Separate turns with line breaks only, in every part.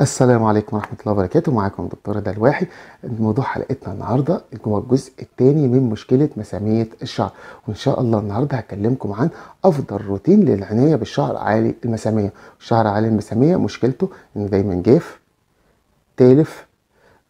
السلام عليكم ورحمة الله وبركاته معاكم دكتور رضا الواحي موضوع حلقتنا النهاردة هو الجزء الثاني من مشكلة مسامية الشعر وإن شاء الله النهاردة هكلمكم عن أفضل روتين للعناية بالشعر عالي المسامية الشعر عالي المسامية مشكلته إنه دايما جاف تالف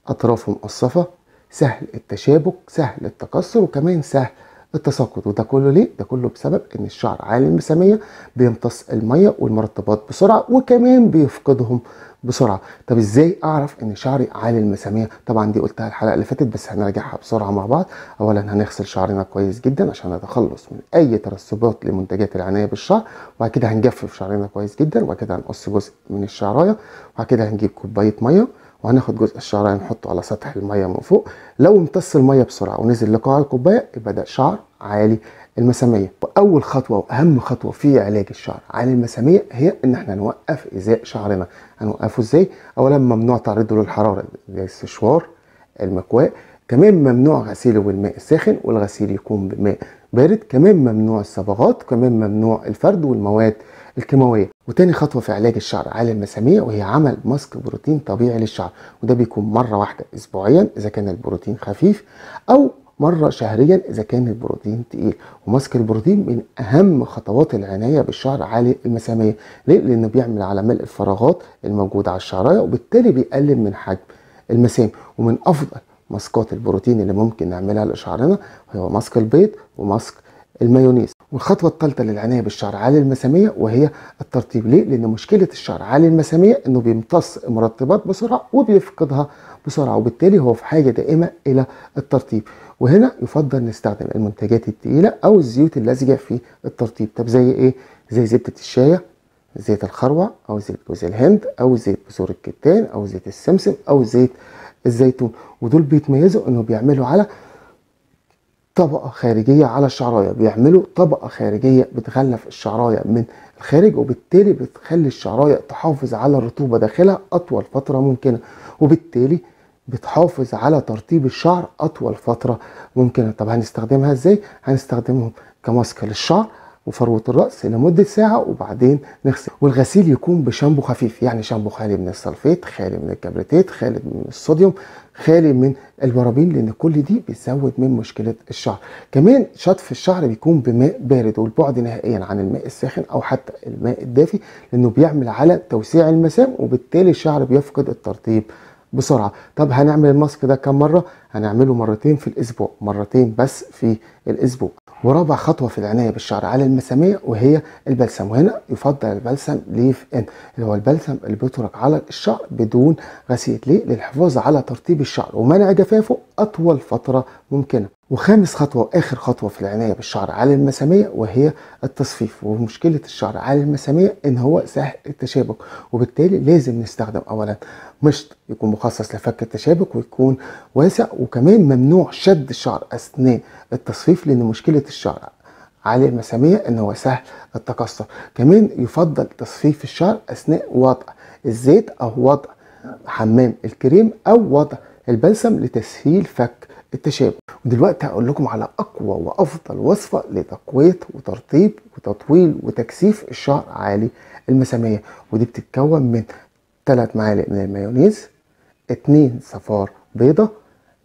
أطرافه مقصفة سهل التشابك سهل التكسر وكمان سهل التساقط وده كله ليه؟ ده كله بسبب ان الشعر عالي المساميه بيمتص الميه والمرطبات بسرعه وكمان بيفقدهم بسرعه، طب ازاي اعرف ان شعري عالي المساميه؟ طبعا دي قلتها الحلقه اللي فاتت بس هنراجعها بسرعه مع بعض، اولا هنغسل شعرنا كويس جدا عشان نتخلص من اي ترسبات لمنتجات العنايه بالشعر، وبعد كده هنجفف شعرنا كويس جدا وبعد كده هنقص جزء من الشعرايه، وبعد كده هنجيب كوبايه ميه وهناخد جزء الشعر هنحطه على سطح الميه من فوق لو امتص الميه بسرعه ونزل لقاع الكوبايه يبقى ده شعر عالي المساميه واول خطوه واهم خطوه في علاج الشعر عالي المساميه هي ان احنا نوقف ازاء شعرنا هنوقفه ازاي اولا ممنوع تعرضه للحراره زي السشوار المكواه كمان ممنوع غسيله بالماء الساخن والغسيل يكون بماء بارد كمان ممنوع الصبغات كمان ممنوع الفرد والمواد الكيماويه وتاني خطوه في علاج الشعر على المسامية وهي عمل ماسك بروتين طبيعي للشعر وده بيكون مره واحده اسبوعيا اذا كان البروتين خفيف او مرة شهريا إذا كان البروتين تقيل وماسك البروتين من أهم خطوات العناية بالشعر عالي المسامية ليه؟ لأنه بيعمل على ملء الفراغات الموجودة على الشعراية وبالتالي بيقلل من حجم المسام ومن أفضل ماسكات البروتين اللي ممكن نعملها لشعرنا هو ماسك البيض وماسك المايونيز والخطوه الثالثه للعنايه بالشعر عالي المساميه وهي الترطيب ليه لان مشكله الشعر عالي المساميه انه بيمتص مرطبات بسرعه وبيفقدها بسرعه وبالتالي هو في حاجه دائمه الى الترطيب وهنا يفضل نستخدم المنتجات التقيله او الزيوت اللزجه في الترطيب طب زي ايه زي زبده الشايه زيت الخروع او زيت جوز الهند او زيت بذور الكتان او زيت السمسم او زيت الزيتون ودول بيتميزوا انه بيعملوا على طبقة خارجية على الشعراية بيعملوا طبقة خارجية بتغلف الشعراية من الخارج وبالتالي بتخلي الشعراية تحافظ على الرطوبة داخلها أطول فترة ممكنة وبالتالي بتحافظ على ترطيب الشعر أطول فترة ممكنة طب هنستخدمها إزاي؟ هنستخدمهم كماسك للشعر وفروه الراس لمده ساعه وبعدين نغسل والغسيل يكون بشامبو خفيف يعني شامبو خالي من السلفيت خالي من الكبريتات خالي من الصوديوم خالي من البرابين لان كل دي بتزود من مشكله الشعر كمان شطف الشعر بيكون بماء بارد والبعد نهائيا عن الماء الساخن او حتى الماء الدافي لانه بيعمل على توسيع المسام وبالتالي الشعر بيفقد الترطيب بسرعه طب هنعمل الماسك ده كم مره هنعمله مرتين في الاسبوع مرتين بس في الاسبوع ورابع خطوه في العنايه بالشعر على المسامير وهي البلسم وهنا يفضل البلسم ليف ان اللي هو البلسم اللي بيترك على الشعر بدون غسيل ليه للحفاظ على ترطيب الشعر ومنع جفافه اطول فتره ممكنه وخامس خطوة وآخر خطوة في العناية بالشعر على المسامية وهي التصفيف ومشكلة الشعر على المسامية إن هو سهل التشابك وبالتالي لازم نستخدم أولا مشط يكون مخصص لفك التشابك ويكون واسع وكمان ممنوع شد الشعر أثناء التصفيف لأن مشكلة الشعر على المسامية إن هو سهل التكسر كمان يفضل تصفيف الشعر أثناء وضع الزيت أو وضع حمام الكريم أو وضع البلسم لتسهيل فك التشابه ودلوقتي هقول لكم على اقوى وافضل وصفه لتقويه وترطيب وتطويل وتكثيف الشعر عالي المساميه ودي بتتكون من 3 معالق من المايونيز 2 صفار بيضه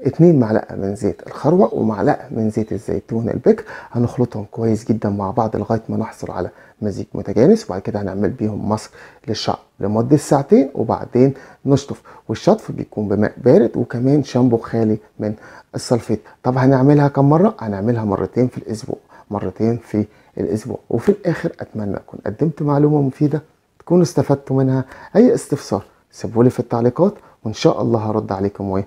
اتنين معلقة من زيت الخروة ومعلقة من زيت الزيتون البكر هنخلطهم كويس جدا مع بعض لغاية ما نحصل على مزيج متجانس وبعد كده هنعمل بيهم مصر للشعر لمدة ساعتين وبعدين نشطف والشطف بيكون بماء بارد وكمان شامبو خالي من السلفيت طب هنعملها كم مرة؟ هنعملها مرتين في الأسبوع مرتين في الأسبوع وفي الآخر أتمنى أكون قدمت معلومة مفيدة تكونوا استفدتوا منها أي استفسار سيبولي في التعليقات وإن شاء الله هرد عليكم وإيه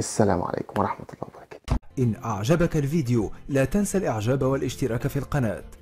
السلام عليكم ورحمة الله وبركاته إن أعجبك الفيديو لا تنسى الإعجاب والاشتراك في القناة